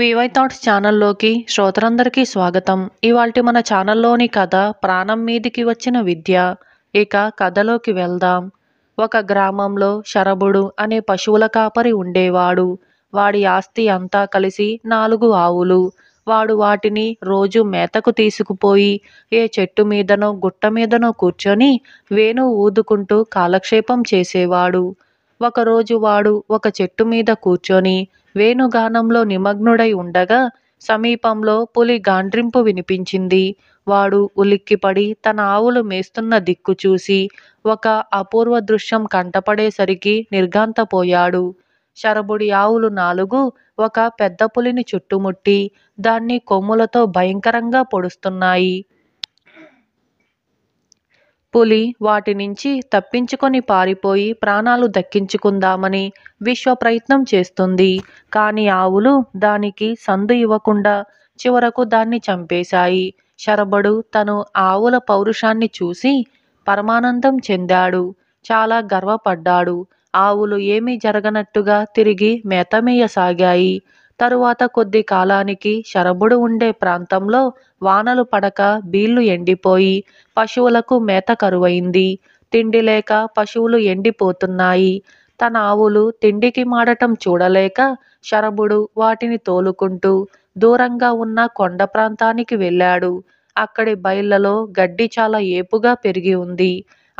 VY thoughts ఛానల్లోకి శ్రోతలందరికీ స్వాగతం ఇవాళ మన ఛానల్లోని కథ ప్రాణం మీదికి వచ్చిన విద్య ఇక కథలోకి వెళ్దాం ఒక గ్రామంలో శరభుడు అనే పశువుల కాపరి ఉండేవాడు వాడి ఆస్తి అంతా కలిసి నాలుగు ఆవులు వాడు వాటిని రోజు మేతకు తీసుకుపోయి ఏ చెట్టు మీదనో గుట్ట మీదనో కూర్చొని వేణు ఊదుకుంటూ కాలక్షేపం చేసేవాడు ఒకరోజు వాడు ఒక చెట్టు మీద కూర్చొని వేణుగానంలో నిమగ్నుడై ఉండగా సమీపంలో పులి గాండ్రింపు వినిపించింది వాడు ఉలిక్కిపడి తన ఆవులు మేస్తున్న దిక్కు చూసి ఒక అపూర్వ దృశ్యం కంటపడేసరికి నిర్ఘాంతపోయాడు శరభుడి ఆవులు నాలుగు ఒక పెద్ద పులిని చుట్టుముట్టి దాన్ని కొమ్ములతో భయంకరంగా పొడుస్తున్నాయి పులి వాటి నుంచి తప్పించుకొని పారిపోయి ప్రాణాలు దక్కించుకుందామని విశ్వ ప్రయత్నం చేస్తుంది కానీ ఆవులు దానికి సందు ఇవ్వకుండా చివరకు దాన్ని చంపేశాయి శరబడు తను ఆవుల పౌరుషాన్ని చూసి పరమానందం చెందాడు చాలా గర్వపడ్డాడు ఆవులు ఏమీ జరగనట్టుగా తిరిగి మేతమేయసాగాయి తరువాత కొద్ది కాలానికి శరభుడు ఉండే ప్రాంతంలో వానలు పడక బీళ్లు ఎండిపోయి పశువులకు మేత కరువైంది తిండి లేక పశువులు ఎండిపోతున్నాయి తన ఆవులు తిండికి మాడటం చూడలేక శరభుడు వాటిని తోలుకుంటూ దూరంగా ఉన్న కొండ ప్రాంతానికి వెళ్ళాడు అక్కడి బయళ్లలో గడ్డి చాలా ఏపుగా పెరిగి ఉంది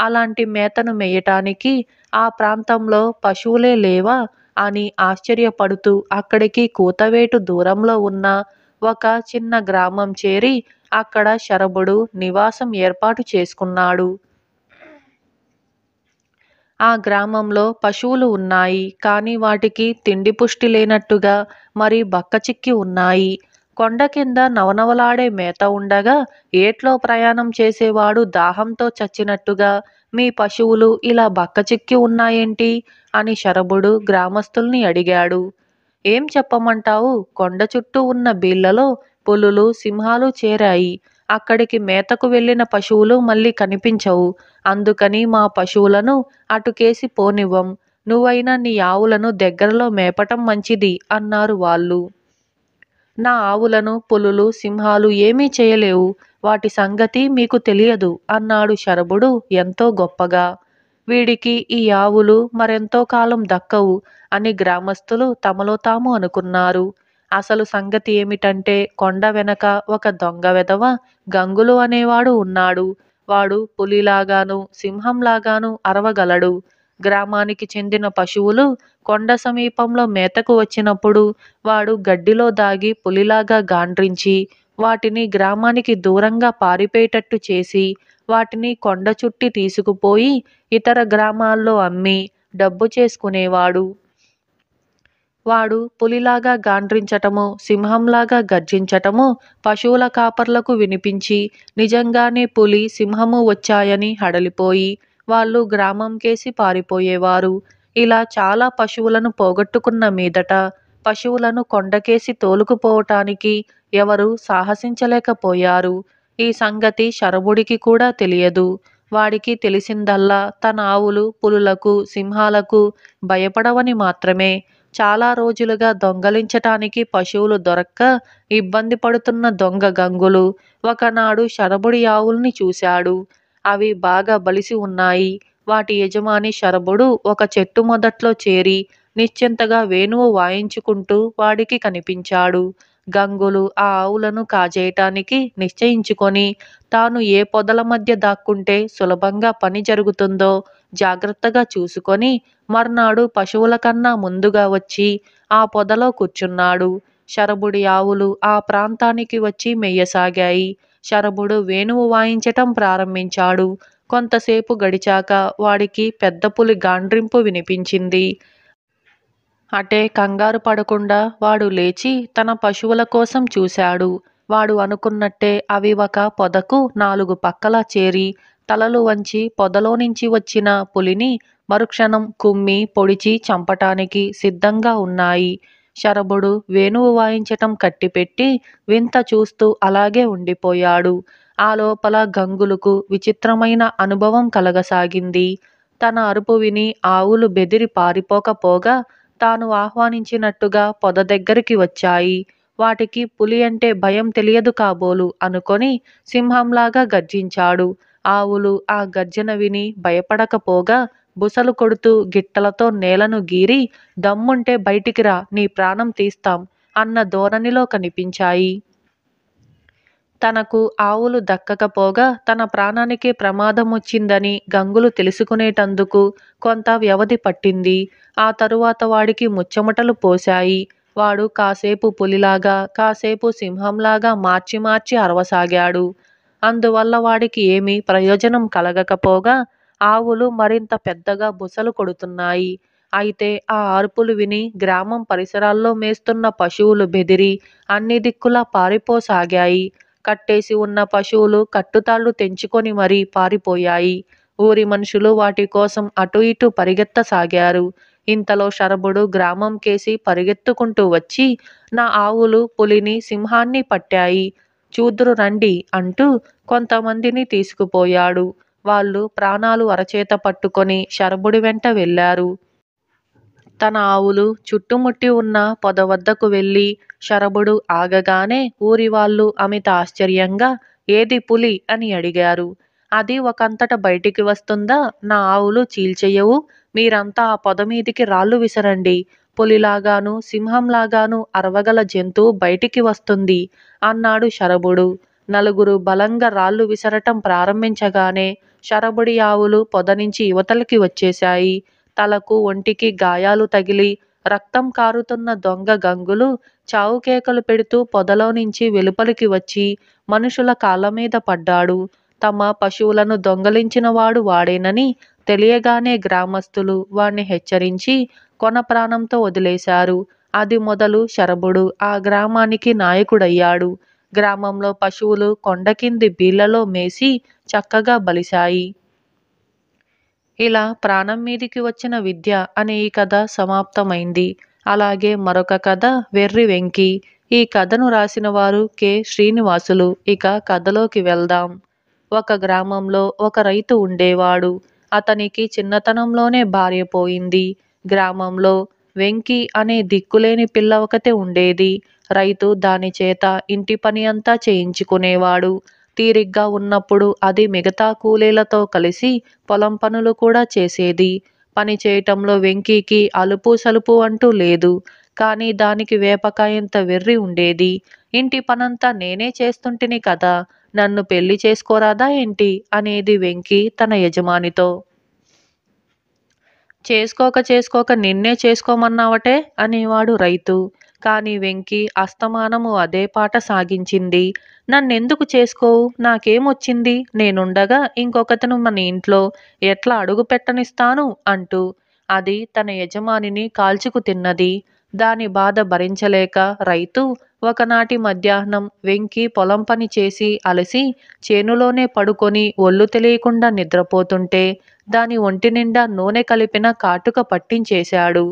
అలాంటి మేతను మేయటానికి ఆ ప్రాంతంలో పశువులే లేవా అని ఆశ్చర్యపడుతూ అక్కడికి కూతవేటు దూరంలో ఉన్న ఒక చిన్న గ్రామం చేరి అక్కడ శరభుడు నివాసం ఏర్పాటు చేసుకున్నాడు ఆ గ్రామంలో పశువులు ఉన్నాయి కానీ వాటికి తిండి పుష్టి లేనట్టుగా మరి బక్కచిక్కి ఉన్నాయి కొండ కింద నవనవలాడే మేత ఉండగా ఏట్లో ప్రయాణం చేసేవాడు దాహంతో చచ్చినట్టుగా మీ పశువులు ఇలా బక్కచిక్కి ఉన్నాయేంటి అని శరభుడు గ్రామస్తుల్ని అడిగాడు ఏం చెప్పమంటావు కొండ చుట్టూ ఉన్న బీళ్లలో పులులు సింహాలు చేరాయి అక్కడికి మేతకు వెళ్ళిన పశువులు మళ్ళీ కనిపించవు అందుకని మా పశువులను అటుకేసి పోనివ్వం నువ్వైనా నీ ఆవులను దగ్గరలో మేపటం మంచిది అన్నారు వాళ్ళు నా ఆవులను పులులు సింహాలు ఏమీ చేయలేవు వాటి సంగతి మీకు తెలియదు అన్నాడు శరభుడు ఎంతో గొప్పగా వీడికి ఈ ఆవులు మరెంతో కాలం దక్కవు అని గ్రామస్తులు తమలో తాము అనుకున్నారు అసలు సంగతి ఏమిటంటే కొండ వెనక ఒక దొంగ వెదవ గంగులు అనేవాడు ఉన్నాడు వాడు పులిలాగాను సింహంలాగాను అరవగలడు గ్రామానికి చెందిన పశువులు కొండ సమీపంలో మేతకు వచ్చినప్పుడు వాడు గడ్డిలో దాగి పులిలాగా గాండ్రించి వాటిని గ్రామానికి దూరంగా పారిపోయేటట్టు చేసి వాటిని కొండ చుట్టి తీసుకుపోయి ఇతర గ్రామాల్లో అమ్మి డబ్బు చేసుకునేవాడు వాడు పులిలాగా గాండ్రించటము సింహంలాగా గర్జించటము పశువుల కాపర్లకు వినిపించి నిజంగానే పులి సింహము వచ్చాయని హడలిపోయి వాళ్ళు గ్రామం కేసి పారిపోయేవారు ఇలా చాలా పశువులను పోగొట్టుకున్న మీదట పశువులను కొండకేసి తోలుకుపోవటానికి ఎవరూ సాహసించలేకపోయారు. ఈ సంగతి శరభుడికి కూడా తెలియదు. వాడికి తెలిసిందల్లా తన ఆవులు పులులకు, సింహాలకు భయపడవని మాత్రమే. చాలా రోజులుగా దొంగలించటానికి పశువులు దొరక్క ఇబ్బంది పడుతున్న దొంగ గంగులు ఒకనాడు శరభుడి ఆవుల్ని చూశాడు. అవి బాగా బలిసి ఉన్నాయి వాటి యజమాని శరభుడు ఒక చెట్టు మొదట్లో చేరి నిశ్చింతగా వేణువు వాయించుకుంటూ వాడికి కనిపించాడు గంగులు ఆ ఆవులను కాజేయటానికి నిశ్చయించుకొని తాను ఏ పొదల మధ్య దాక్కుంటే సులభంగా పని జరుగుతుందో జాగ్రత్తగా చూసుకొని మర్నాడు పశువుల కన్నా ముందుగా వచ్చి ఆ పొదలో కూర్చున్నాడు శరభుడి ఆవులు ఆ ప్రాంతానికి వచ్చి మెయ్యసాగాయి శరభుడు వేణువు వాయించటం ప్రారంభించాడు కొంతసేపు గడిచాక వాడికి పెద్ద పులి గాండ్రింపు వినిపించింది అటే కంగారు పడకుండా వాడు లేచి తన పశువుల కోసం చూశాడు వాడు అనుకున్నట్టే అవి ఒక పొదకు నాలుగు పక్కల చేరి తలలు వంచి పొదలో నుంచి వచ్చిన పులిని మరుక్షణం కుమ్మి పొడిచి చంపటానికి సిద్ధంగా ఉన్నాయి శరభుడు వేణువు వాయించటం కట్టిపెట్టి వింత చూస్తూ అలాగే ఉండిపోయాడు ఆ లోపల గంగులకు విచిత్రమైన అనుభవం కలగసాగింది తన అరుపు విని ఆవులు బెదిరి పారిపోకపోగా తాను ఆహ్వానించినట్టుగా పొద దగ్గరికి వచ్చాయి వాటికి పులి అంటే భయం తెలియదు కాబోలు అనుకొని సింహంలాగా గర్జించాడు ఆవులు ఆ గర్జన విని భయపడకపోగా బుసలు కొడుతూ గిట్టలతో నేలను గీరి దమ్ముంటే బయటికిరా నీ ప్రాణం తీస్తాం అన్న ధోరణిలో కనిపించాయి తనకు ఆవులు దక్కకపోగా తన ప్రాణానికే ప్రమాదమొచ్చిందని గంగులు తెలుసుకునేటందుకు కొంత వ్యవధి పట్టింది ఆ తరువాత వాడికి ముచ్చెమటలు పోశాయి వాడు కాసేపు పులిలాగా కాసేపు సింహంలాగా మార్చి మార్చి అరవసాగాడు అందువల్ల వాడికి ఏమీ ప్రయోజనం కలగకపోగా ఆవులు మరింత పెద్దగా బుసలు కొడుతున్నాయి అయితే ఆ అరుపులు విని గ్రామం పరిసరాల్లో మేస్తున్న పశువులు బెదిరి అన్ని దిక్కులా పారిపోసాగాయి కట్టేసి ఉన్న పశువులు కట్టుతాళ్లు తెంచుకొని మరీ పారిపోయాయి. ఊరి మనుషులు వాటి కోసం అటు ఇటు పరిగెత్తసాగారు. ఇంతలో శరభుడు గ్రామం కేసి పరిగెత్తుకుంటూ వచ్చి నా ఆవులు పులిని, సింహాన్ని పట్టాయి. చూద్దురు రండి అంటూ కొంతమందిని తీసుకుపోయాడు. వాళ్ళు ప్రాణాలు అరచేత పట్టుకొని శరభుడి వెంట వెళ్ళారు. తన ఆవులు చుట్టుముట్టి ఉన్న పొద వద్దకు వెళ్ళి శరభుడు ఆగగానే ఊరివాళ్ళు అమిత ఆశ్చర్యంగా ఏది పులి అని అడిగారు అది ఒకంతట బయటికి వస్తుందా నా ఆవులు చీల్చెయ్యవు మీరంతా ఆ పొద మీదికి రాళ్ళు విసరండి పులిలాగాను సింహంలాగాను అరవగల జంతువు బయటికి వస్తుంది అన్నాడు శరభుడు నలుగురు బలంగా రాళ్ళు విసరటం ప్రారంభించగానే శరభుడి ఆవులు పొద నుంచి యువతలకి వచ్చేశాయి తలకు, ఒంటికి గాయాలు తగిలి రక్తం కారుతున్న దొంగ గంగులు చావుకేకలు పెడుతూ పొదలో నుంచి వెలుపలికి వచ్చి మనుషుల కాళ్ళ మీద పడ్డాడు. తమ పశువులను వాడు వాడేనని తెలియగానే గ్రామస్థులు వాణ్ణి హెచ్చరించి ప్రాణంతో వదిలేశారు. అది మొదలు శరభుడు ఆ గ్రామానికి నాయకుడయ్యాడు. గ్రామంలో పశువులు కొండకింది బీళ్ళలో మేసి చక్కగా బలిశాయి. ఇలా ప్రాణం మీదికి వచ్చిన విద్య అనే ఈ కథ సమాప్తమైంది అలాగే మరొక కథ వెర్రి వెంకి ఈ కథను రాసిన వారు కె శ్రీనివాసులు ఇక కథలోకి వెళ్దాం ఒక గ్రామంలో ఒక రైతు ఉండేవాడు అతనికి చిన్నతనంలోనే భార్య పోయింది గ్రామంలో వెంకి అనే దిక్కులేని పిల్ల ఒకతే ఉండేది రైతు దాని చేత ఇంటి పని అంతా చేయించుకునేవాడు తీరిగ్గా ఉన్నప్పుడు అది మిగతా కూలీలతో కలిసి పొలం పనులు కూడా చేసేది పని చేయటంలో వెంకీకి అలుపు సలుపు అంటూ లేదు కానీ దానికి వేపకాయంత వెర్రి ఉండేది ఇంటి పనంతా నేనే చేస్తుంటిని కదా నన్ను పెళ్లి చేసుకోరాదా ఏంటి అనేది వెంకీ తన యజమానితో చేసుకోక చేసుకోక నిన్నే చేసుకోమన్నావటే అనేవాడు రైతు కానీ వెంకీ అస్తమానము అదే పాట సాగించింది నన్నెందుకు చేసుకోవు నాకేమొచ్చింది నేనుండగా ఇంకొకతను మన ఇంట్లో ఎట్లా అడుగు పెట్టనిస్తాను అంటూ అది తన యజమానిని కాల్చుకు తిన్నది దాని బాధ భరించలేక రైతు ఒకనాటి మధ్యాహ్నం వెంకి పొలం పని చేసి అలసి చేనులోనే పడుకొని ఒళ్ళు తెలియకుండా నిద్రపోతుంటే దాని ఒంటి నిండా నూనె కలిపిన కాటుక పట్టించేశాడు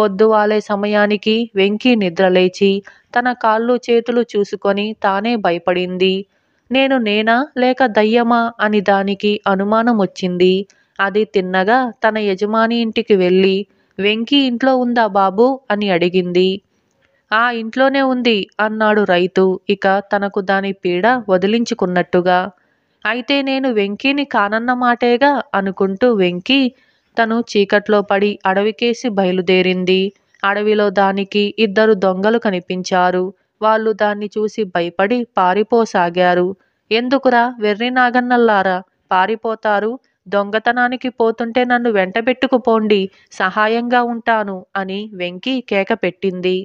పొద్దువాలే సమయానికి వెంకీ నిద్రలేచి తన కాళ్ళు చేతులు చూసుకొని తానే భయపడింది నేను నేనా లేక దయ్యమా అని దానికి అనుమానం వచ్చింది అది తిన్నగా తన యజమాని ఇంటికి వెళ్ళి వెంకీ ఇంట్లో ఉందా బాబు అని అడిగింది ఆ ఇంట్లోనే ఉంది అన్నాడు రైతు ఇక తనకు దాని పీడ వదిలించుకున్నట్టుగా అయితే నేను వెంకీని కానన్న మాటేగా అనుకుంటూ వెంకీ తను చీకట్లో పడి అడవికేసి బయలుదేరింది అడవిలో దానికి ఇద్దరు దొంగలు కనిపించారు వాళ్ళు దాన్ని చూసి భయపడి పారిపోసాగారు ఎందుకురా వెర్రి నాగన్నల్లారా పారిపోతారు దొంగతనానికి పోతుంటే నన్ను వెంటబెట్టుకుపోండి సహాయంగా ఉంటాను అని వెంకి కేక పెట్టింది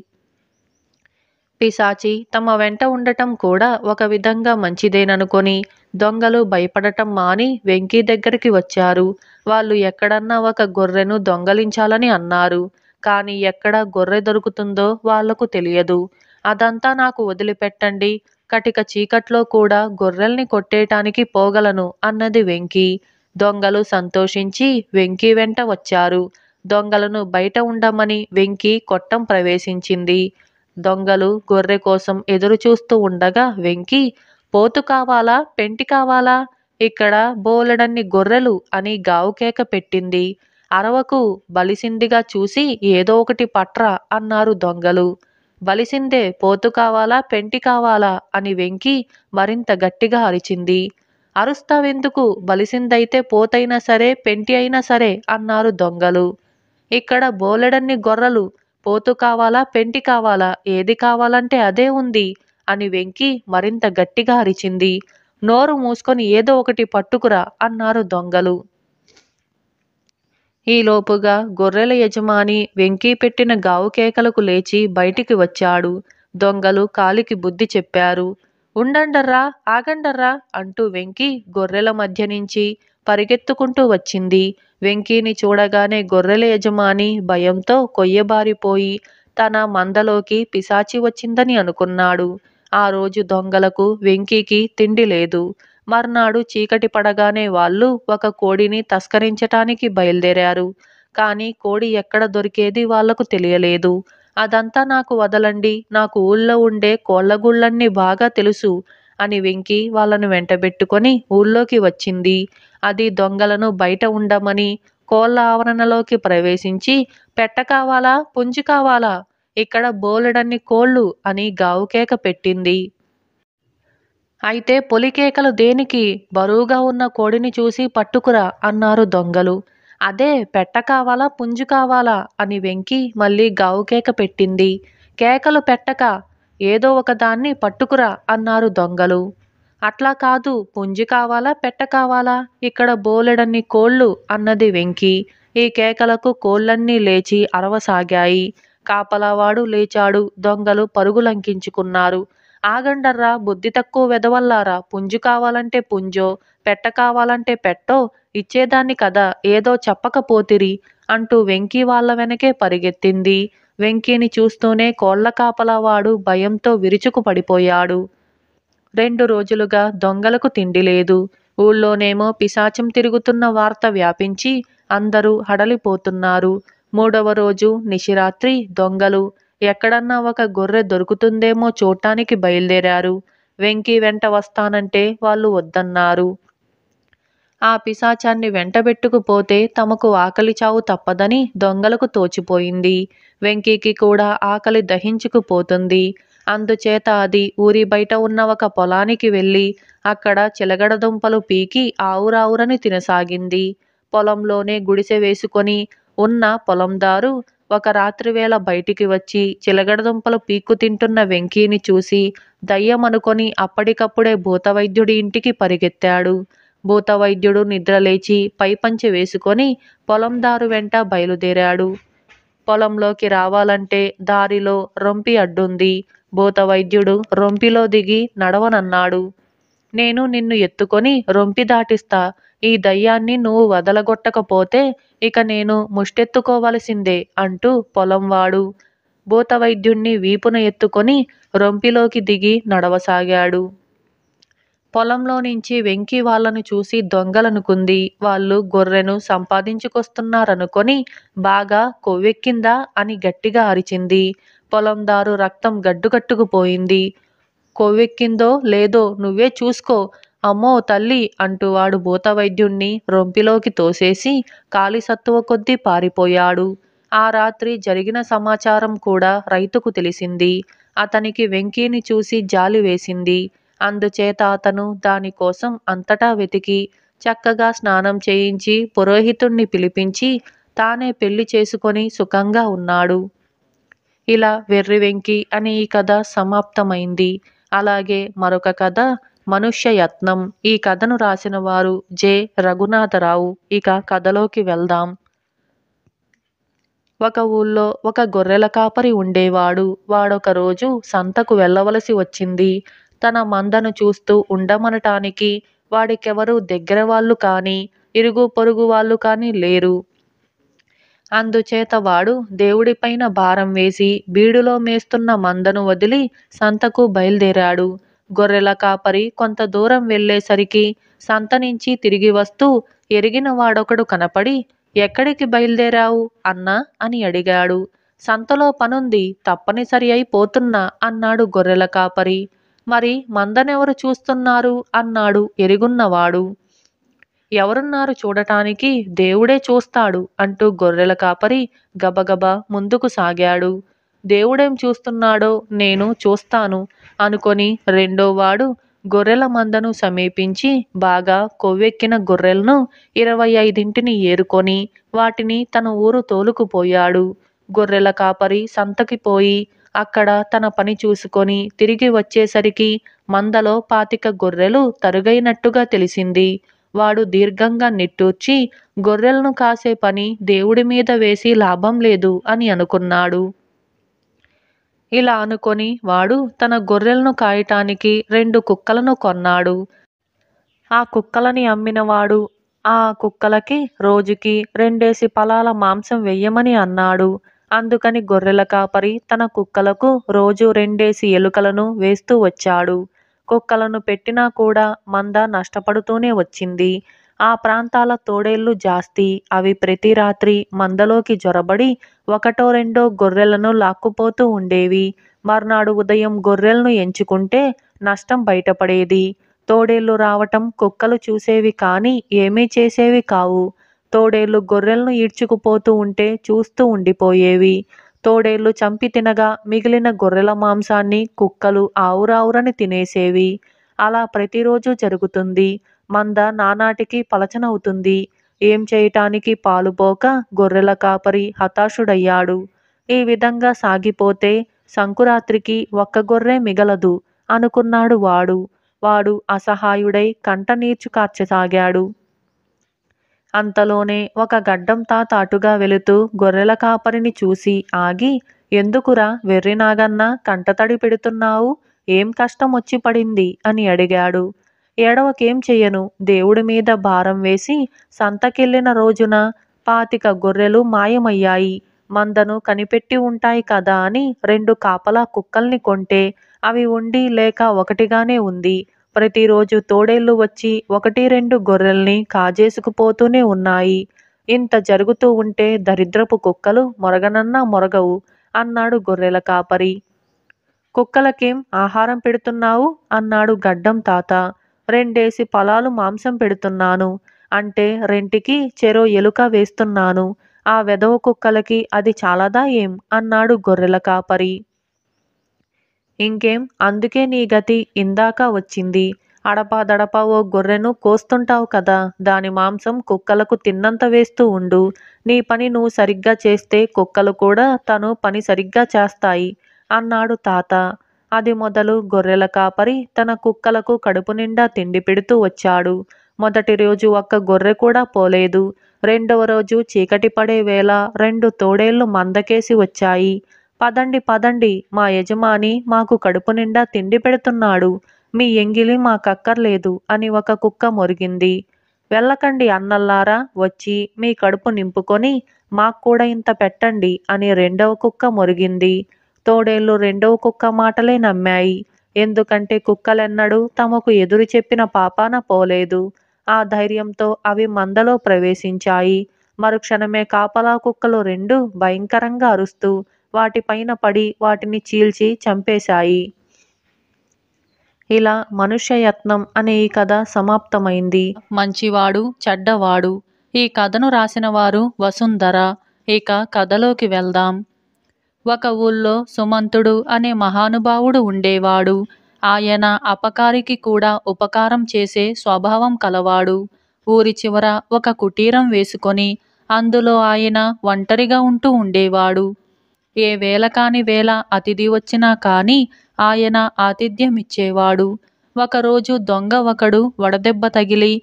పిశాచి తమ వెంట ఉండటం కూడా ఒక విధంగా మంచిదేననుకొని దొంగలు భయపడటం మాని వెంకీ దగ్గరికి వచ్చారు వాళ్ళు ఎక్కడన్నా ఒక గొర్రెను దొంగలించాలని అన్నారు కానీ ఎక్కడ గొర్రె దొరుకుతుందో వాళ్లకు తెలియదు అదంతా నాకు వదిలిపెట్టండి కటిక చీకట్లో కూడా గొర్రెల్ని కొట్టేయటానికి పోగలను అన్నది వెంకీ దొంగలు సంతోషించి వెంకీ వెంట వచ్చారు దొంగలను బయట ఉండమని వెంకీ కొట్టం ప్రవేశించింది దొంగలు గొర్రె కోసం ఎదురు చూస్తూ ఉండగా వెంకి పోతు కావాలా పెంటి కావాలా ఇక్కడ బోలెడన్ని గొర్రెలు అని గావుకేక పెట్టింది అరవకు బలిసిందిగా చూసి ఏదో ఒకటి పట్రా అన్నారు దొంగలు బలిసిందే పోతు కావాలా పెంటి కావాలా అని వెంకి మరింత గట్టిగా అరిచింది అరుస్తావెందుకు బలిసిందైతే పోతైనా సరే పెంటి అయినా సరే అన్నారు దొంగలు ఇక్కడ బోలెడన్ని గొర్రెలు పోతు కావాలా పెంటి కావాలా ఏది కావాలంటే అదే ఉంది అని వెంకి మరింత గట్టిగా అరిచింది నోరు మూసుకొని ఏదో ఒకటి పట్టుకురా అన్నారు దొంగలు ఈలోపుగా గొర్రెల యజమాని వెంకీ పెట్టిన గావు కేకలకు లేచి బయటికి వచ్చాడు దొంగలు కాలికి బుద్ధి చెప్పారు ఉండండర్రా ఆగండర్రా అంటూ వెంకి గొర్రెల మధ్య నుంచి పరిగెత్తుకుంటూ వచ్చింది వెంకీని చూడగానే గొర్రెల యజమాని భయంతో కొయ్యబారిపోయి తన మందలోకి పిశాచి వచ్చిందని అనుకున్నాడు ఆ రోజు దొంగలకు వెంకీకి తిండి లేదు మర్నాడు చీకటి పడగానే వాళ్ళు ఒక కోడిని తస్కరించటానికి బయలుదేరారు కానీ కోడి ఎక్కడ దొరికేది వాళ్లకు తెలియలేదు అదంతా నాకు వదలండి నాకు ఊళ్ళో ఉండే కోళ్ళగుళ్ళన్నీ బాగా తెలుసు అని వెంకీ వాళ్ళను వెంటబెట్టుకొని ఊళ్ళోకి వచ్చింది అది దొంగలను బయట ఉండమని కోళ్ళ ఆవరణలోకి ప్రవేశించి పెట్ట కావాలా పుంజు కావాలా ఇక్కడ బోలెడన్ని కోళ్ళు అని గావుకేక పెట్టింది అయితే పొలికేకలు దేనికి బరువుగా ఉన్న కోడిని చూసి పట్టుకురా అన్నారు దొంగలు అదే పెట్ట కావాలా పుంజు కావాలా అని వెంకి మళ్ళీ గావుకేక పెట్టింది కేకలు పెట్టక ఏదో ఒకదాన్ని పట్టుకురా అన్నారు దొంగలు అట్లా కాదు పుంజి కావాలా పెట్ట కావాలా ఇక్కడ బోలెడన్ని కోళ్ళు అన్నది వెంకి ఈ కేకలకు కోళ్ళన్నీ లేచి అరవసాగాయి కాపలావాడు లేచాడు దొంగలు పరుగులంకించుకున్నారు ఆగండర్రా బుద్ధి తక్కువ వెదవల్లారా పుంజు కావాలంటే పుంజో పెట్ట కావాలంటే పెట్టో ఇచ్చేదాన్ని కదా ఏదో చెప్పకపోతిరి అంటూ వెంకీ వాళ్ళ వెనకే పరిగెత్తింది వెంకీని చూస్తూనే కోళ్ల కాపలావాడు భయంతో విరుచుకు పడిపోయాడు రెండు రోజులుగా దొంగలకు తిండి లేదు ఊళ్ళోనేమో పిశాచం తిరుగుతున్న వార్త వ్యాపించి అందరూ హడలిపోతున్నారు మూడవ రోజు నిశిరాత్రి దొంగలు ఎక్కడన్నా ఒక గొర్రె దొరుకుతుందేమో చూడటానికి బయలుదేరారు వెంకీ వెంట వస్తానంటే వాళ్ళు వద్దన్నారు ఆ పిశాచాన్ని వెంటబెట్టుకుపోతే తమకు ఆకలి చావు తప్పదని దొంగలకు తోచిపోయింది వెంకీకి కూడా ఆకలి దహించుకుపోతుంది అందుచేత అది ఊరి బయట ఉన్న ఒక పొలానికి వెళ్ళి అక్కడ చిలగడ దుంపలు పీకి ఆవురావురని తినసాగింది పొలంలోనే గుడిసె వేసుకొని ఉన్న పొలందారు ఒక రాత్రివేళ బయటికి వచ్చి చిలగడదుంపలు పీక్కు తింటున్న వెంకీని చూసి దయ్యమనుకొని అప్పటికప్పుడే భూతవైద్యుడి ఇంటికి పరిగెత్తాడు భూతవైద్యుడు నిద్రలేచి పైపంచి వేసుకొని పొలందారు వెంట బయలుదేరాడు పొలంలోకి రావాలంటే దారిలో రొంపి అడ్డుంది భూత వైద్యుడు రొంపిలో దిగి నడవనన్నాడు నేను నిన్ను ఎత్తుకొని రొంపి దాటిస్తా ఈ దయ్యాన్ని నువ్వు వదలగొట్టకపోతే ఇక నేను ముష్టెత్తుకోవలసిందే అంటూ పొలంవాడు భూత వైద్యుణ్ణి వీపున ఎత్తుకొని రొంపిలోకి దిగి నడవసాగాడు పొలంలో నుంచి వెంకీ వాళ్ళను చూసి దొంగలనుకుంది వాళ్ళు గొర్రెను సంపాదించుకొస్తున్నారనుకొని బాగా కొవ్వెక్కిందా అని గట్టిగా అరిచింది పొలందారు రక్తం గడ్డుకట్టుకుపోయింది కొవ్వెక్కిందో లేదో నువ్వే చూసుకో అమ్మో తల్లి అంటూ వాడు భూతవైద్యుణ్ణి రొంపిలోకి తోసేసి కాలిసత్తువ కొద్దీ పారిపోయాడు ఆ రాత్రి జరిగిన సమాచారం కూడా రైతుకు తెలిసింది అతనికి వెంకీని చూసి జాలి వేసింది అందుచేత అతను దానికోసం అంతటా వెతికి చక్కగా స్నానం చేయించి పురోహితుణ్ణి పిలిపించి తానే పెళ్లి చేసుకొని సుఖంగా ఉన్నాడు ఇలా వెర్రి వెంకి అని ఈ కథ సమాప్తమైంది అలాగే మరొక కథ మనుష్య యత్నం ఈ కథను రాసిన వారు జె రఘునాథరావు ఇక కథలోకి వెళ్దాం ఒక ఊళ్ళో ఒక గొర్రెల కాపరి ఉండేవాడు వాడొక రోజు సంతకు వెళ్ళవలసి వచ్చింది తన మందను చూస్తూ ఉండమనటానికి వాడికెవరూ దగ్గర వాళ్ళు కానీ ఇరుగు పొరుగు వాళ్ళు కానీ లేరు అందుచేత వాడు దేవుడిపైన భారం వేసి బీడులో మేస్తున్న మందను వదిలి సంతకు బయలుదేరాడు గొర్రెల కాపరి కొంత దూరం వెళ్ళేసరికి సంత నుంచి తిరిగి వస్తూ ఎరిగిన వాడొకడు కనపడి ఎక్కడికి బయలుదేరావు అన్నా అని అడిగాడు సంతలో పనుంది తప్పనిసరి అయిపోతున్నా అన్నాడు గొర్రెల కాపరి మరి మందనెవరు చూస్తున్నారు అన్నాడు ఎరుగున్నవాడు ఎవరున్నారు చూడటానికి దేవుడే చూస్తాడు అంటూ గొర్రెల కాపరి గబగబ ముందుకు సాగాడు దేవుడేం చూస్తున్నాడో నేను చూస్తాను అనుకొని రెండోవాడు గొర్రెల మందను సమీపించి బాగా కొవ్వెక్కిన గొర్రెలను ఇరవై ఐదింటిని ఏరుకొని వాటిని తన ఊరు తోలుకుపోయాడు గొర్రెల కాపరి సంతకి పోయి అక్కడ తన పని చూసుకొని తిరిగి వచ్చేసరికి మందలో పాతిక గొర్రెలు తరుగైనట్టుగా తెలిసింది వాడు దీర్ఘంగా నిట్టూర్చి గొర్రెలను కాసే పని దేవుడి మీద వేసి లాభం లేదు అని అనుకున్నాడు ఇలా అనుకొని వాడు తన గొర్రెలను కాయటానికి రెండు కుక్కలను కొన్నాడు ఆ కుక్కలని అమ్మినవాడు ఆ కుక్కలకి రోజుకి రెండేసి పలాల మాంసం వెయ్యమని అన్నాడు అందుకని గొర్రెల కాపరి తన కుక్కలకు రోజు రెండేసి ఎలుకలను వేస్తూ వచ్చాడు కుక్కలను పెట్టినా కూడా మంద నష్టపడుతూనే వచ్చింది ఆ ప్రాంతాల తోడేళ్లు జాస్తి అవి ప్రతి రాత్రి మందలోకి జొరబడి ఒకటో రెండో గొర్రెలను లాక్కుపోతూ ఉండేవి మర్నాడు ఉదయం గొర్రెలను ఎంచుకుంటే నష్టం బయటపడేది తోడేళ్లు రావటం కుక్కలు చూసేవి కానీ ఏమీ చేసేవి కావు తోడేళ్లు గొర్రెలను ఈడ్చుకుపోతూ ఉంటే చూస్తూ ఉండిపోయేవి తోడేళ్లు చంపి తినగా మిగిలిన గొర్రెల మాంసాన్ని కుక్కలు ఆవురావురని తినేసేవి అలా ప్రతిరోజు జరుగుతుంది మంద నానాటికి పలచనవుతుంది ఏం చేయటానికి పాలుపోక గొర్రెల కాపరి హతాశుడయ్యాడు ఈ విధంగా సాగిపోతే సంకురాత్రికి ఒక్క గొర్రె మిగలదు అనుకున్నాడు వాడు వాడు అసహాయుడై కంటనీర్చు కార్చసాగాడు అంతలోనే ఒక గడ్డం తాత అటుగా వెళుతూ గొర్రెల కాపరిని చూసి ఆగి ఎందుకురా వెర్రి నాగన్న కంటతడి పెడుతున్నావు ఏం కష్టం వచ్చి పడింది అని అడిగాడు ఏడవకేం చెయ్యను దేవుడి మీద భారం వేసి సంతకెళ్ళిన రోజున పాతిక గొర్రెలు మాయమయ్యాయి మందను కనిపెట్టి ఉంటాయి కదా అని రెండు కాపలా కుక్కల్ని కొంటే అవి ఉండి లేక ఒకటిగానే ఉంది ప్రతిరోజు తోడేళ్లు వచ్చి ఒకటి రెండు గొర్రెల్ని కాజేసుకుపోతూనే ఉన్నాయి ఇంత జరుగుతూ ఉంటే దరిద్రపు కుక్కలు మొరగనన్నా మొరగవు అన్నాడు గొర్రెల కాపరి కుక్కలకేం ఆహారం పెడుతున్నావు అన్నాడు గడ్డం తాత రెండేసి పొలాలు మాంసం పెడుతున్నాను అంటే రెంటికి చెరో ఎలుక వేస్తున్నాను ఆ వెదవ కుక్కలకి అది చాలదా ఏం అన్నాడు గొర్రెల కాపరి ఇంకేం అందుకే నీ గతి ఇందాక వచ్చింది అడపా దడపా ఓ గొర్రెను కోస్తుంటావు కదా దాని మాంసం కుక్కలకు తిన్నంత వేస్తూ ఉండు నీ పని నువ్వు సరిగ్గా చేస్తే కుక్కలు కూడా తను పని సరిగ్గా చేస్తాయి అన్నాడు తాత అది మొదలు గొర్రెల కాపరి తన కుక్కలకు కడుపు నిండా తిండి పెడుతూ వచ్చాడు మొదటి రోజు ఒక్క గొర్రె కూడా పోలేదు రెండవ రోజు చీకటి పడే వేళ రెండు తోడేళ్లు మందకేసి వచ్చాయి పదండి పదండి మా యజమాని మాకు కడుపు నిండా తిండి పెడుతున్నాడు మీ ఎంగిలి మాకక్కర్లేదు అని ఒక కుక్క మొరిగింది వెళ్ళకండి అన్నల్లారా వచ్చి మీ కడుపు నింపుకొని మాకు కూడా ఇంత పెట్టండి అని రెండవ కుక్క మొరిగింది తోడేళ్ళు రెండవ కుక్క మాటలే నమ్మాయి ఎందుకంటే కుక్కలెన్నడూ తమకు ఎదురు చెప్పిన పాపాన పోలేదు ఆ ధైర్యంతో అవి మందలో ప్రవేశించాయి మరుక్షణమే కాపలా కుక్కలు రెండు భయంకరంగా అరుస్తూ వాటిపైన పడి వాటిని చీల్చి చంపేశాయి ఇలా మనుష్యయత్నం అనే ఈ కథ సమాప్తమైంది మంచివాడు చెడ్డవాడు ఈ కథను రాసిన వారు వసుంధర ఇక కథలోకి వెళ్దాం ఒక ఊళ్ళో సుమంతుడు అనే మహానుభావుడు ఉండేవాడు ఆయన అపకారికి కూడా ఉపకారం చేసే స్వభావం కలవాడు ఊరి చివర ఒక కుటీరం వేసుకొని అందులో ఆయన ఒంటరిగా ఉంటూ ఉండేవాడు ఏ వేళ కాని వేళ అతిథి వచ్చినా కానీ ఆయన ఆతిథ్యమిచ్చేవాడు ఒకరోజు దొంగ ఒకడు వడదెబ్బ తగిలి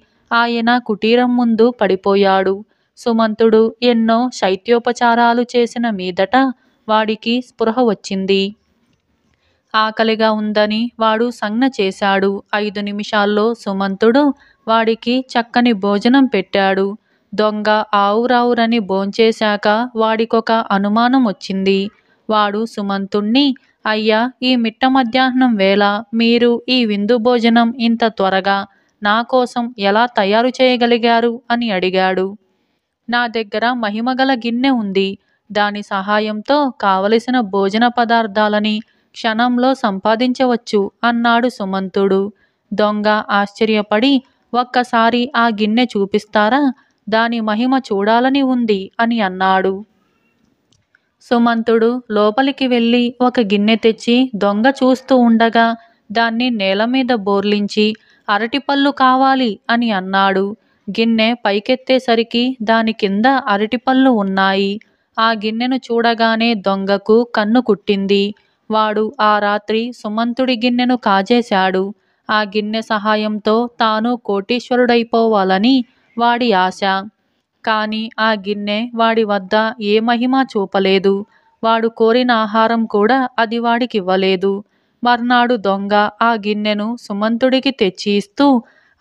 ఆయన కుటీరం ముందు పడిపోయాడు సుమంతుడు ఎన్నో శైత్యోపచారాలు చేసిన మీదట వాడికి స్పృహ వచ్చింది ఆకలిగా ఉందని వాడు సంజ్ఞ చేశాడు ఐదు నిమిషాల్లో సుమంతుడు వాడికి చక్కని భోజనం పెట్టాడు దొంగ ఆవురావురని భోంచేశాక వాడికొక అనుమానం వచ్చింది వాడు సుమంతుణ్ణి అయ్యా ఈ మిట్ట మధ్యాహ్నం వేళ మీరు ఈ విందు భోజనం ఇంత త్వరగా నా కోసం ఎలా తయారు చేయగలిగారు అని అడిగాడు నా దగ్గర మహిమగల గిన్నె ఉంది దాని సహాయంతో కావలసిన భోజన పదార్థాలని క్షణంలో సంపాదించవచ్చు అన్నాడు సుమంతుడు దొంగ ఆశ్చర్యపడి ఒక్కసారి ఆ గిన్నె చూపిస్తారా దాని మహిమ చూడాలని ఉంది అని అన్నాడు సుమంతుడు లోపలికి వెళ్ళి ఒక గిన్నె తెచ్చి దొంగ చూస్తూ ఉండగా దాన్ని నేల మీద బోర్లించి అరటిపళ్ళు కావాలి అని అన్నాడు గిన్నె పైకెత్తేసరికి దాని కింద అరటిపళ్ళు ఉన్నాయి ఆ గిన్నెను చూడగానే దొంగకు కన్ను కుట్టింది వాడు ఆ రాత్రి సుమంతుడి గిన్నెను కాజేశాడు ఆ గిన్నె సహాయంతో తాను కోటీశ్వరుడైపోవాలని వాడి ఆశ కానీ ఆ గిన్నె వాడి వద్ద ఏ మహిమ చూపలేదు వాడు కోరిన ఆహారం కూడా అది వాడికివ్వలేదు మర్నాడు దొంగ ఆ గిన్నెను సుమంతుడికి తెచ్చి ఇస్తూ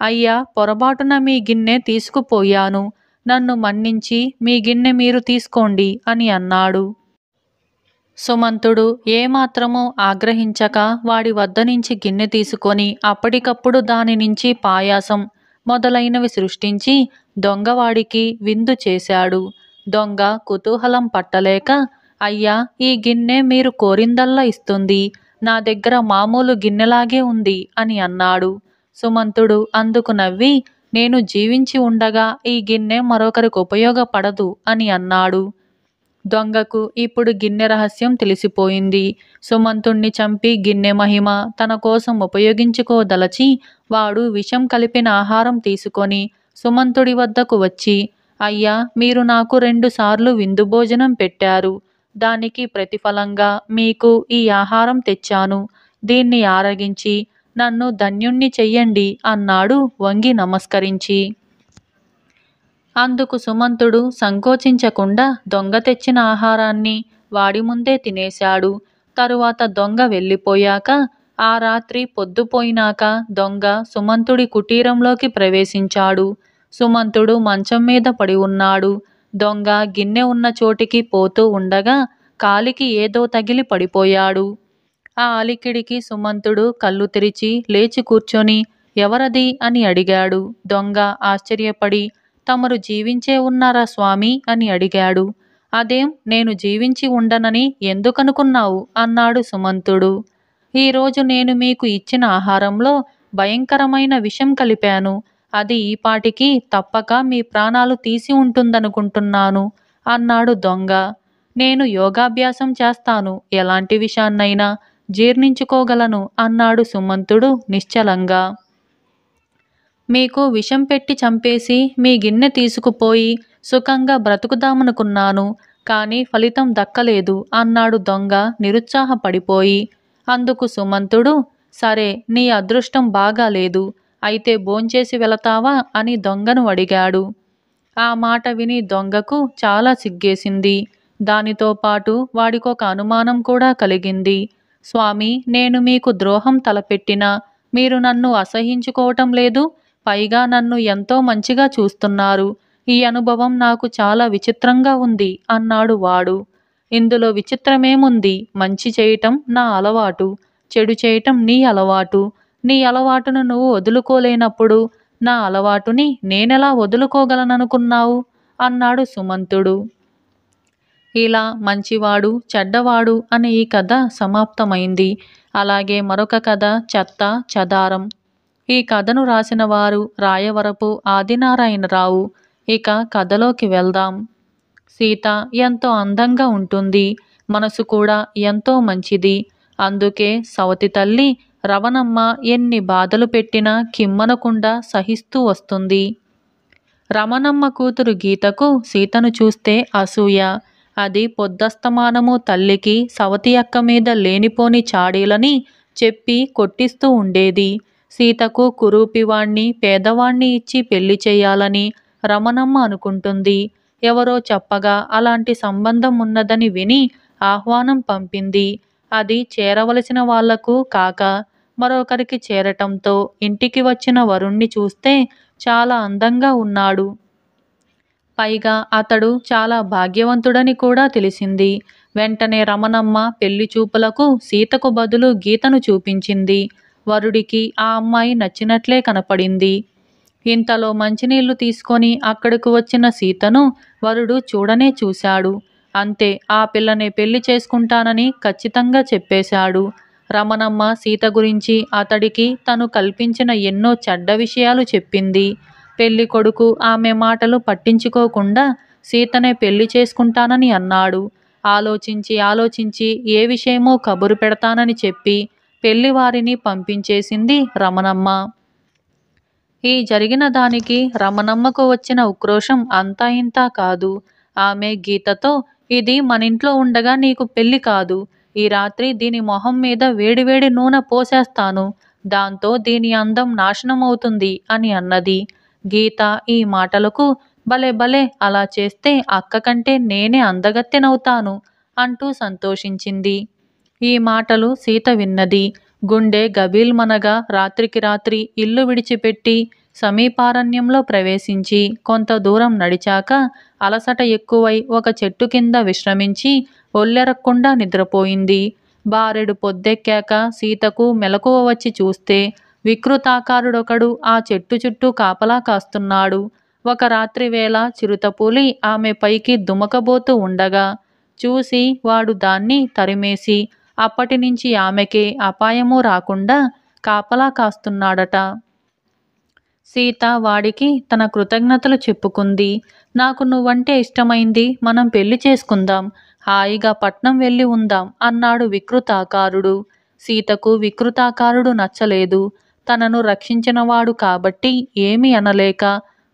అయ్యా పొరపాటున మీ గిన్నె తీసుకుపోయాను నన్ను మన్నించి మీ గిన్నె మీరు తీసుకోండి అని అన్నాడు సుమంతుడు ఏమాత్రమూ ఆగ్రహించక వాడి వద్ద నుంచి గిన్నె తీసుకొని అప్పటికప్పుడు దాని నుంచి పాయాసం మొదలైనవి సృష్టించి దొంగవాడికి విందు చేశాడు దొంగ కుతూహలం పట్టలేక అయ్యా ఈ గిన్నె మీరు కోరిందల్లా ఇస్తుంది నా దగ్గర మామూలు గిన్నెలాగే ఉంది అని అన్నాడు సుమంతుడు అందుకు నవ్వి నేను జీవించి ఉండగా ఈ గిన్నె మరొకరికి ఉపయోగపడదు అని అన్నాడు దొంగకు ఇప్పుడు గిన్నె రహస్యం తెలిసిపోయింది సుమంతుణ్ణి చంపి గిన్నె మహిమ తన కోసం ఉపయోగించుకోదలచి వాడు విషం కలిపిన ఆహారం తీసుకొని సుమంతుడి వద్దకు వచ్చి అయ్యా మీరు నాకు రెండుసార్లు విందు భోజనం పెట్టారు దానికి ప్రతిఫలంగా మీకు ఈ ఆహారం తెచ్చాను దీన్ని ఆరగించి నన్ను ధన్యుణ్ణి చెయ్యండి అన్నాడు వంగి నమస్కరించి అందుకు సుమంతుడు సంకోచించకుండా దొంగ తెచ్చిన ఆహారాన్ని వాడి ముందే తినేశాడు తరువాత దొంగ వెళ్ళిపోయాక ఆ రాత్రి పొద్దుపోయినాక దొంగ సుమంతుడి కుటీరంలోకి ప్రవేశించాడు సుమంతుడు మంచం మీద పడి ఉన్నాడు దొంగ గిన్నె ఉన్న చోటికి పోతూ ఉండగా కాలికి ఏదో తగిలి పడిపోయాడు ఆ అలికిడికి సుమంతుడు కళ్ళు తెరిచి లేచి కూర్చొని ఎవరది అని అడిగాడు దొంగ ఆశ్చర్యపడి తమరు జీవించే ఉన్నారా స్వామి అని అడిగాడు అదేం నేను జీవించి ఉండనని ఎందుకనుకున్నావు అన్నాడు సుమంతుడు ఈరోజు నేను మీకు ఇచ్చిన ఆహారంలో భయంకరమైన విషం కలిపాను అది ఈపాటికి తప్పక మీ ప్రాణాలు తీసి ఉంటుందనుకుంటున్నాను అన్నాడు దొంగ నేను యోగాభ్యాసం చేస్తాను ఎలాంటి విషాన్నైనా జీర్ణించుకోగలను అన్నాడు సుమంతుడు నిశ్చలంగా మీకు విషం పెట్టి చంపేసి మీ గిన్నె తీసుకుపోయి సుఖంగా బ్రతుకుదామనుకున్నాను కానీ ఫలితం దక్కలేదు అన్నాడు దొంగ నిరుత్సాహపడిపోయి అందుకు సుమంతుడు సరే నీ అదృష్టం బాగాలేదు అయితే భోంచేసి వెళతావా అని దొంగను అడిగాడు ఆ మాట విని దొంగకు చాలా సిగ్గేసింది దానితో పాటు వాడికొక అనుమానం కూడా కలిగింది స్వామి నేను మీకు ద్రోహం తలపెట్టినా మీరు నన్ను అసహించుకోవటం లేదు పైగా నన్ను ఎంతో మంచిగా చూస్తున్నారు ఈ అనుభవం నాకు చాలా విచిత్రంగా ఉంది అన్నాడు వాడు ఇందులో విచిత్రమేముంది మంచి చేయటం నా అలవాటు చెడు చేయటం నీ అలవాటు నీ అలవాటును నువ్వు వదులుకోలేనప్పుడు నా అలవాటుని నేనెలా వదులుకోగలననుకున్నావు అన్నాడు సుమంతుడు ఇలా మంచివాడు చెడ్డవాడు అనే ఈ కథ సమాప్తమైంది అలాగే మరొక కథ చెత్త చదారం ఈ కథను రాసిన వారు రాయవరపు ఆదినారాయణరావు ఇక కథలోకి వెళ్దాం సీత ఎంతో అందంగా ఉంటుంది మనసు కూడా ఎంతో మంచిది అందుకే సవతి తల్లి రవణమ్మ ఎన్ని బాధలు పెట్టినా కిమ్మనకుండా సహిస్తూ వస్తుంది రమణమ్మ కూతురు గీతకు సీతను చూస్తే అసూయ అది పొద్దస్తమానము తల్లికి సవతి అక్క మీద లేనిపోని చాడీలని చెప్పి కొట్టిస్తూ ఉండేది సీతకు కురూపివాణ్ణి పేదవాణ్ణి ఇచ్చి పెళ్లి చేయాలని రమణమ్మ అనుకుంటుంది ఎవరో చెప్పగా అలాంటి సంబంధం ఉన్నదని విని ఆహ్వానం పంపింది అది చేరవలసిన వాళ్లకు కాక మరొకరికి చేరటంతో ఇంటికి వచ్చిన వరుణ్ణి చూస్తే చాలా అందంగా ఉన్నాడు పైగా అతడు చాలా భాగ్యవంతుడని కూడా తెలిసింది వెంటనే రమణమ్మ పెళ్లి చూపులకు సీతకు బదులు గీతను చూపించింది వరుడికి ఆ అమ్మాయి నచ్చినట్లే కనపడింది ఇంతలో మంచినీళ్లు తీసుకొని అక్కడకు వచ్చిన సీతను వరుడు చూడనే చూశాడు అంతే ఆ పిల్లని పెళ్లి చేసుకుంటానని ఖచ్చితంగా చెప్పేశాడు రమణమ్మ సీత గురించి అతడికి తను కల్పించిన ఎన్నో చెడ్డ విషయాలు చెప్పింది పెళ్లి కొడుకు ఆమె మాటలు పట్టించుకోకుండా సీతనే పెళ్లి చేసుకుంటానని అన్నాడు ఆలోచించి ఆలోచించి ఏ విషయమో కబురు పెడతానని చెప్పి పెళ్లివారిని పంపించేసింది రమణమ్మ ఈ జరిగిన దానికి రమణమ్మకు వచ్చిన ఉక్రోషం అంతా ఇంతా కాదు ఆమె గీతతో ఇది మనింట్లో ఉండగా నీకు పెళ్లి కాదు ఈ రాత్రి దీని మొహం మీద వేడివేడి నూనె పోసేస్తాను దాంతో దీని అందం నాశనం అవుతుంది అని అన్నది గీత ఈ మాటలకు భలే భలే అలా చేస్తే అక్క కంటే నేనే అందగత్తెనవుతాను అంటూ సంతోషించింది ఈ మాటలు సీత విన్నది గుండె గభీల్మనగా రాత్రికి రాత్రి ఇల్లు విడిచిపెట్టి సమీపారణ్యంలో ప్రవేశించి కొంత దూరం నడిచాక అలసట ఎక్కువై ఒక చెట్టు కింద విశ్రమించి ఒల్లెరక్కుండా నిద్రపోయింది బారెడు పొద్దెక్కాక సీతకు మెలకువ వచ్చి చూస్తే వికృతాకారుడొకడు ఆ చెట్టు చుట్టూ కాపలా కాస్తున్నాడు ఒక రాత్రి వేళ చిరుతపూలి ఆమె పైకి దుమకబోతూ ఉండగా చూసి వాడు దాన్ని తరిమేసి అప్పటి నుంచి ఆమెకి అపాయము రాకుండా కాపలా కాస్తున్నాడట సీత వాడికి తన కృతజ్ఞతలు చెప్పుకుంది నాకు నువ్వంటే ఇష్టమైంది మనం పెళ్లి చేసుకుందాం హాయిగా పట్నం వెళ్ళి ఉందాం అన్నాడు వికృతాకారుడు సీతకు వికృతాకారుడు నచ్చలేదు తనను రక్షించినవాడు కాబట్టి ఏమి అనలేక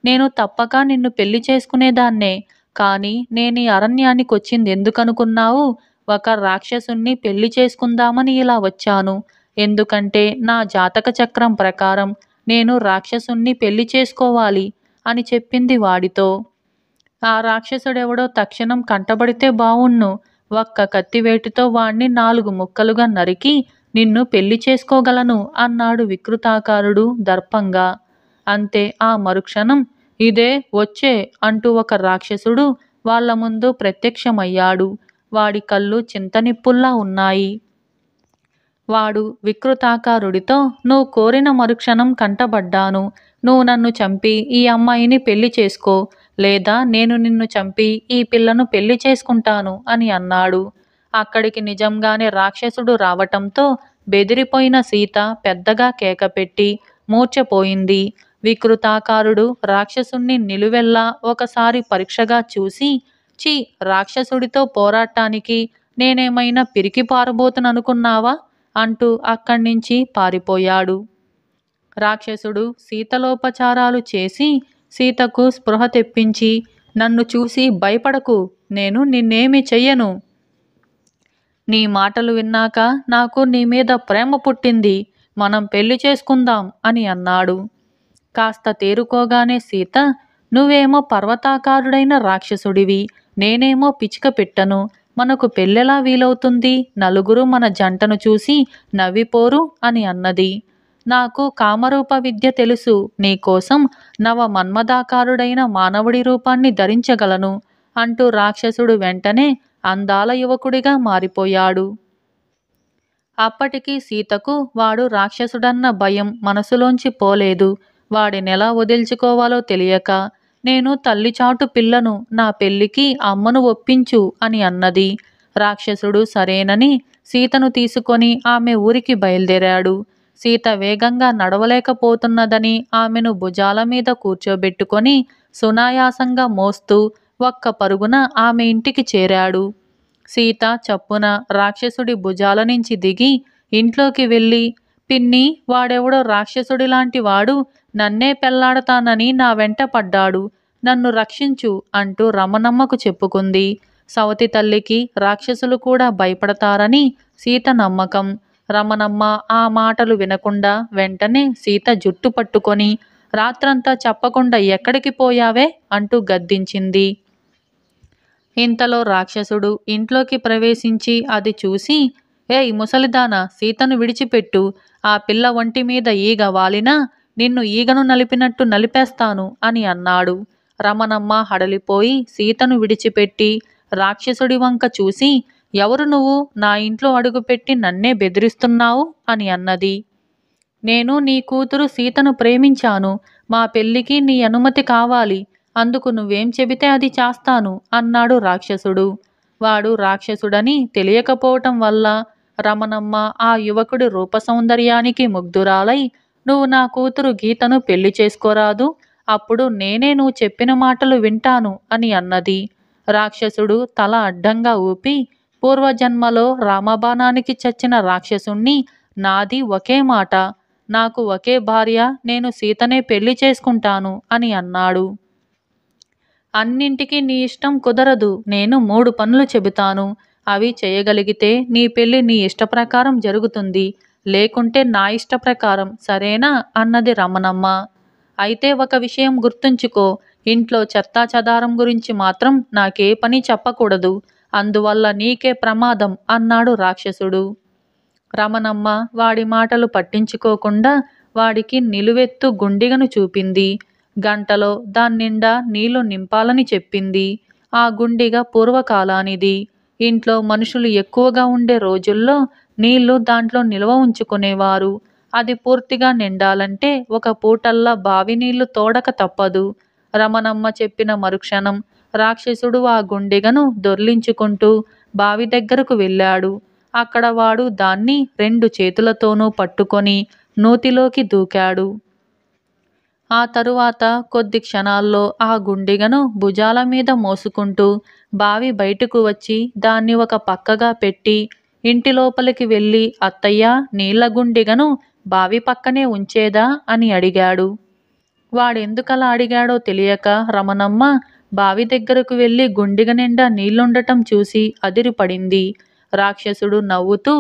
నేను తప్పక నిన్ను పెళ్లి చేసుకునేదాన్నే కానీ నేను ఈ వచ్చింది ఎందుకనుకున్నావు ఒక రాక్షసుణ్ణి పెళ్లి చేసుకుందామని ఇలా వచ్చాను ఎందుకంటే నా జాతక చక్రం ప్రకారం నేను రాక్షసుణ్ణి పెళ్లి చేసుకోవాలి అని చెప్పింది వాడితో ఆ రాక్షసుడెవడో తక్షణం కంటబడితే బావుణ్ణు ఒక్క కత్తివేటితో వాణ్ణి నాలుగు ముక్కలుగా నరికి నిన్ను పెళ్లి చేసుకోగలను అన్నాడు వికృతాకారుడు దర్పంగా అంతే ఆ మరుక్షణం ఇదే వచ్చే అంటూ ఒక రాక్షసుడు వాళ్ల ముందు ప్రత్యక్షమయ్యాడు వాడి కళ్ళు చింతనిప్పుల్లా ఉన్నాయి వాడు వికృతాకారుడితో నువ్వు కోరిన మరుక్షణం కంటబడ్డాను నువ్వు నన్ను చంపి ఈ అమ్మాయిని పెళ్లి చేసుకో లేదా నేను నిన్ను చంపి ఈ పిల్లను పెళ్లి చేసుకుంటాను అని అన్నాడు అక్కడికి నిజంగానే రాక్షసుడు రావటంతో బెదిరిపోయిన సీత పెద్దగా కేకపెట్టి మూర్చపోయింది వికృతాకారుడు రాక్షసుణ్ణి నిలువెల్లా ఒకసారి పరీక్షగా చూసి ఇచ్చి రాక్షసుడితో పోరాటానికి నేనేమైనా పిరికి పారబోతుననుకున్నావా అంటూ అక్కడి నుంచి పారిపోయాడు రాక్షసుడు సీతలోపచారాలు చేసి సీతకు స్పృహ తెప్పించి నన్ను చూసి భయపడకు నేను నిన్నేమి చెయ్యను నీ మాటలు విన్నాక నాకు నీ మీద ప్రేమ పుట్టింది మనం పెళ్లి చేసుకుందాం అని అన్నాడు కాస్త తేరుకోగానే సీత నువ్వేమో పర్వతాకారుడైన రాక్షసుడివి నేనేమో పిచ్చుక పెట్టను మనకు పెళ్ళెలా వీలవుతుంది నలుగురు మన జంటను చూసి నవ్విపోరు అని అన్నది నాకు కామరూప విద్య తెలుసు నీకోసం నవ మన్మదాకారుడైన మానవుడి రూపాన్ని ధరించగలను అంటూ రాక్షసుడు వెంటనే అందాల యువకుడిగా మారిపోయాడు అప్పటికీ సీతకు వాడు రాక్షసుడన్న భయం మనసులోంచి పోలేదు నెలా వదిల్చుకోవాలో తెలియక నేను తల్లిచాటు పిల్లను నా పెళ్లికి అమ్మను ఒప్పించు అని అన్నది రాక్షసుడు సరేనని సీతను తీసుకొని ఆమె ఊరికి బయలుదేరాడు సీత వేగంగా నడవలేకపోతున్నదని ఆమెను భుజాల మీద కూర్చోబెట్టుకొని సునాయాసంగా మోస్తూ ఒక్క పరుగున ఆమె ఇంటికి చేరాడు సీత చప్పున రాక్షసుడి భుజాల నుంచి దిగి ఇంట్లోకి వెళ్ళి పిన్ని వాడెవడో రాక్షసుడి లాంటి వాడు నన్నే పెళ్లాడతానని నా వెంట పడ్డాడు నన్ను రక్షించు అంటూ రమణమ్మకు చెప్పుకుంది సవతి తల్లికి రాక్షసులు కూడా భయపడతారని సీత నమ్మకం రమణమ్మ ఆ మాటలు వినకుండా వెంటనే సీత జుట్టు పట్టుకొని రాత్రంతా చెప్పకుండా ఎక్కడికి పోయావే అంటూ గద్దించింది ఇంతలో రాక్షసుడు ఇంట్లోకి ప్రవేశించి అది చూసి ఏయ్ ముసలిదాన సీతను విడిచిపెట్టు ఆ పిల్ల ఒంటి మీద ఈగ వాలినా నిన్ను ఈగను నలిపినట్టు నలిపేస్తాను అని అన్నాడు రమణమ్మ హడలిపోయి సీతను విడిచిపెట్టి రాక్షసుడి వంక చూసి ఎవరు నువ్వు నా ఇంట్లో అడుగుపెట్టి నన్నే బెదిరిస్తున్నావు అని అన్నది నేను నీ కూతురు సీతను ప్రేమించాను మా పెళ్లికి నీ అనుమతి కావాలి అందుకు నువ్వేం చెబితే అది చేస్తాను అన్నాడు రాక్షసుడు వాడు రాక్షసుడని తెలియకపోవటం వల్ల రమణమ్మ ఆ యువకుడి రూపసౌందర్యానికి ముగ్ధురాలై నువ్వు నా కూతురు గీతను పెళ్లి చేసుకోరాదు అప్పుడు నేనే నువ్వు చెప్పిన మాటలు వింటాను అని అన్నది రాక్షసుడు తల అడ్డంగా ఊపి పూర్వజన్మలో రామబాణానికి చచ్చిన రాక్షసుణ్ణి నాది ఒకే మాట నాకు ఒకే భార్య నేను సీతనే పెళ్లి చేసుకుంటాను అని అన్నాడు అన్నింటికి నీ ఇష్టం కుదరదు నేను మూడు పనులు చెబుతాను అవి చేయగలిగితే నీ పెళ్లి నీ ఇష్టప్రకారం జరుగుతుంది లేకుంటే నా ఇష్ట ప్రకారం సరేనా అన్నది రమణమ్మ అయితే ఒక విషయం గుర్తుంచుకో ఇంట్లో చెత్తా చెదారం గురించి మాత్రం నాకే పని చెప్పకూడదు అందువల్ల నీకే ప్రమాదం అన్నాడు రాక్షసుడు రమణమ్మ వాడి మాటలు పట్టించుకోకుండా వాడికి నిలువెత్తు గుండిగను చూపింది గంటలో దాన్నిండా నీళ్లు నింపాలని చెప్పింది ఆ గుండిగ పూర్వకాలానిది ఇంట్లో మనుషులు ఎక్కువగా ఉండే రోజుల్లో నీళ్లు దాంట్లో నిల్వ ఉంచుకునేవారు అది పూర్తిగా నిండాలంటే ఒక పూటల్లా బావి నీళ్లు తోడక తప్పదు రమణమ్మ చెప్పిన మరుక్షణం రాక్షసుడు ఆ గుండెగను దొర్లించుకుంటూ బావి దగ్గరకు వెళ్ళాడు అక్కడ వాడు దాన్ని రెండు చేతులతోనూ పట్టుకొని నూతిలోకి దూకాడు ఆ తరువాత కొద్ది క్షణాల్లో ఆ గుండెగను భుజాల మీద మోసుకుంటూ బావి బయటకు వచ్చి దాన్ని ఒక పక్కగా పెట్టి ఇంటి లోపలికి వెళ్ళి అత్తయ్య నీళ్ల గుండిగను బావి పక్కనే ఉంచేదా అని అడిగాడు వాడెందుకలా అడిగాడో తెలియక రమణమ్మ బావి దగ్గరకు వెళ్ళి గుండిగ నిండా నీళ్లుండటం చూసి అదిరిపడింది రాక్షసుడు నవ్వుతూ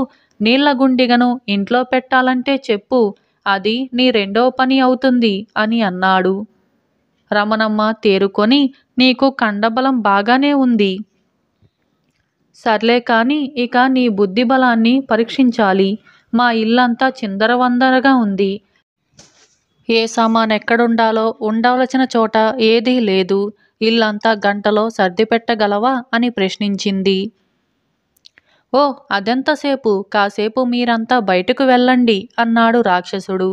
నీళ్ల గుండిగను ఇంట్లో పెట్టాలంటే చెప్పు అది నీ రెండో పని అవుతుంది అని అన్నాడు రమణమ్మ తేరుకొని నీకు కండబలం బాగానే ఉంది సర్లే కాని ఇక నీ బుద్ధి బలాన్ని పరీక్షించాలి మా ఇల్లంతా చిందరవందరగా ఉంది ఏ సామాన్ ఎక్కడుండాలో ఉండవలసిన చోట ఏదీ లేదు ఇల్లంతా గంటలో సర్దిపెట్టగలవా అని ప్రశ్నించింది ఓ అదెంతసేపు కాసేపు మీరంతా బయటకు వెళ్ళండి అన్నాడు రాక్షసుడు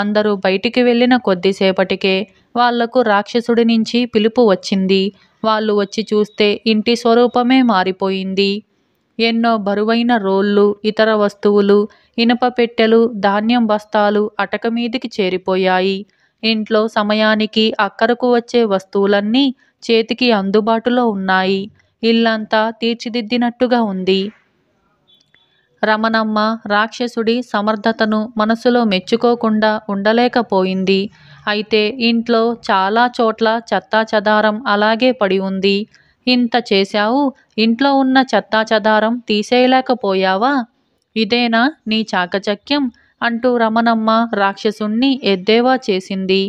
అందరూ బయటికి వెళ్ళిన కొద్దిసేపటికే వాళ్లకు రాక్షసుడి నుంచి పిలుపు వచ్చింది వాళ్ళు వచ్చి చూస్తే ఇంటి స్వరూపమే మారిపోయింది ఎన్నో బరువైన రోళ్ళు ఇతర వస్తువులు ఇనప పెట్టెలు ధాన్యం బస్తాలు అటక మీదికి చేరిపోయాయి ఇంట్లో సమయానికి అక్కరకు వచ్చే వస్తువులన్నీ చేతికి అందుబాటులో ఉన్నాయి ఇల్లంతా తీర్చిదిద్దినట్టుగా ఉంది రమణమ్మ రాక్షసుడి సమర్థతను మనసులో మెచ్చుకోకుండా ఉండలేకపోయింది అయితే ఇంట్లో చాలా చోట్ల చెత్తా అలాగే పడి ఉంది ఇంత చేశావు ఇంట్లో ఉన్న చెత్తా చదారం తీసేయలేకపోయావా ఇదేనా నీ చాకచక్యం అంటూ రమణమ్మ రాక్షసుణ్ణి ఎద్దేవా చేసింది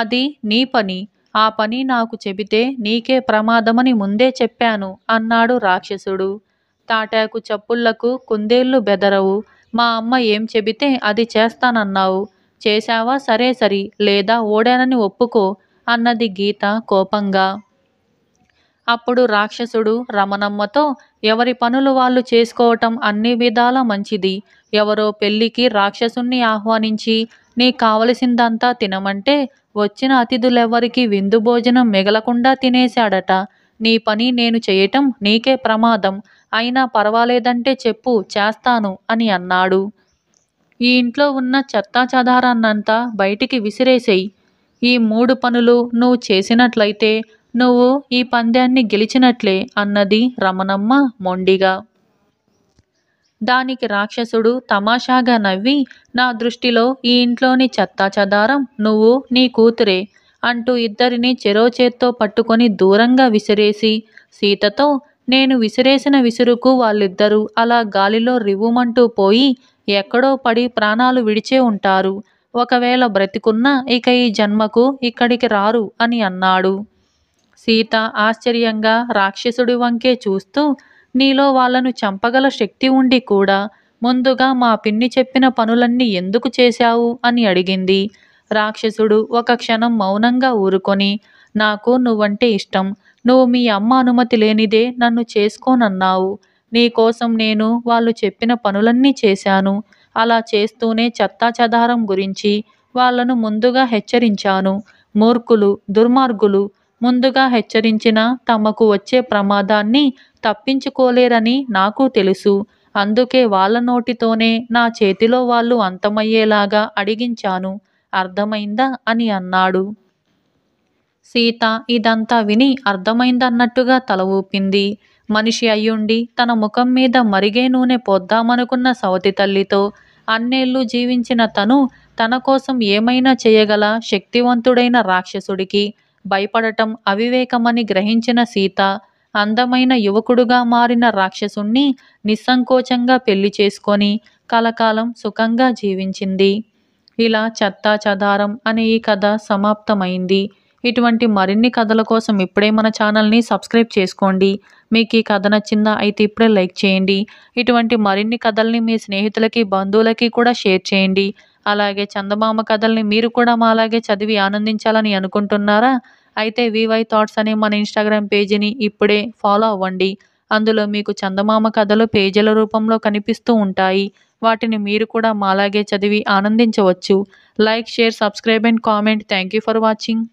అది నీ పని ఆ పని నాకు చెబితే నీకే ప్రమాదమని ముందే చెప్పాను అన్నాడు రాక్షసుడు తాటాకు చప్పుళ్లకు కుందేళ్లు బెదరవు మా అమ్మ ఏం చెబితే అది చేస్తానన్నావు చేశావా సరే సరి లేదా ఓడానని ఒప్పుకో అన్నది గీత కోపంగా అప్పుడు రాక్షసుడు రమణమ్మతో ఎవరి పనులు వాళ్ళు చేసుకోవటం అన్ని విధాల మంచిది ఎవరో పెళ్లికి రాక్షసుణ్ణి ఆహ్వానించి నీ కావలసిందంతా తినమంటే వచ్చిన అతిథులెవరికి విందు భోజనం మిగలకుండా తినేశాడట నీ పని నేను చేయటం నీకే ప్రమాదం అయినా పర్వాలేదంటే చెప్పు చేస్తాను అని అన్నాడు ఈ ఇంట్లో ఉన్న చెత్తాచెదారాన్నంతా బయటికి విసిరేసేయి ఈ మూడు పనులు నువ్వు చేసినట్లయితే నువ్వు ఈ పందాన్ని గెలిచినట్లే అన్నది రమణమ్మ మొండిగా దానికి రాక్షసుడు తమాషాగా నవ్వి నా దృష్టిలో ఈ ఇంట్లోని చెత్తాచెదారం నువ్వు నీ కూతురే అంటూ ఇద్దరిని చెరోచేత్తో పట్టుకొని దూరంగా విసిరేసి సీతతో నేను విసిరేసిన విసురుకు వాళ్ళిద్దరూ అలా గాలిలో రివ్వుమంటూ పోయి ఎక్కడో పడి ప్రాణాలు విడిచే ఉంటారు ఒకవేళ బ్రతికున్నా ఇక ఈ జన్మకు ఇక్కడికి రారు అని అన్నాడు సీత ఆశ్చర్యంగా రాక్షసుడి వంకే చూస్తూ నీలో వాళ్ళను చంపగల శక్తి ఉండి కూడా ముందుగా మా పిన్ని చెప్పిన పనులన్నీ ఎందుకు చేశావు అని అడిగింది రాక్షసుడు ఒక క్షణం మౌనంగా ఊరుకొని నాకు నువ్వంటే ఇష్టం నువ్వు మీ అమ్మ అనుమతి లేనిదే నన్ను చేసుకోనన్నావు నీకోసం నేను వాళ్ళు చెప్పిన పనులన్నీ చేశాను అలా చేస్తూనే చెత్తాచెదారం గురించి వాళ్లను ముందుగా హెచ్చరించాను మూర్ఖులు దుర్మార్గులు ముందుగా హెచ్చరించిన తమకు వచ్చే ప్రమాదాన్ని తప్పించుకోలేరని నాకు తెలుసు అందుకే వాళ్ళ నోటితోనే నా చేతిలో వాళ్ళు అంతమయ్యేలాగా అడిగించాను అర్థమైందా అని అన్నాడు సీత ఇదంతా విని అర్థమైందన్నట్టుగా తల ఊపింది మనిషి అయ్యుండి తన ముఖం మీద మరిగే నూనె పోద్దామనుకున్న సవతి తల్లితో అన్నేళ్లు జీవించిన తను తన కోసం ఏమైనా చేయగల శక్తివంతుడైన రాక్షసుడికి భయపడటం అవివేకమని గ్రహించిన సీత అందమైన యువకుడుగా మారిన రాక్షసుణ్ణి నిస్సంకోచంగా పెళ్లి చేసుకొని కలకాలం సుఖంగా జీవించింది ఇలా చెత్తా చదారం అనే ఈ కథ సమాప్తమైంది ఇటువంటి మరిన్ని కథల కోసం ఇప్పుడే మన ఛానల్ని సబ్స్క్రైబ్ చేసుకోండి మీకు ఈ కథ నచ్చిందా అయితే ఇప్పుడే లైక్ చేయండి ఇటువంటి మరిన్ని కథల్ని మీ స్నేహితులకి బంధువులకి కూడా షేర్ చేయండి అలాగే చందమామ కథల్ని మీరు కూడా మాలాగే చదివి ఆనందించాలని అనుకుంటున్నారా అయితే వివై థాట్స్ అనే మన ఇన్స్టాగ్రామ్ పేజీని ఇప్పుడే ఫాలో అవ్వండి అందులో మీకు చందమామ కథలు పేజీల రూపంలో కనిపిస్తూ ఉంటాయి వాటిని మీరు కూడా మాలాగే చదివి ఆనందించవచ్చు like share subscribe and comment thank for watching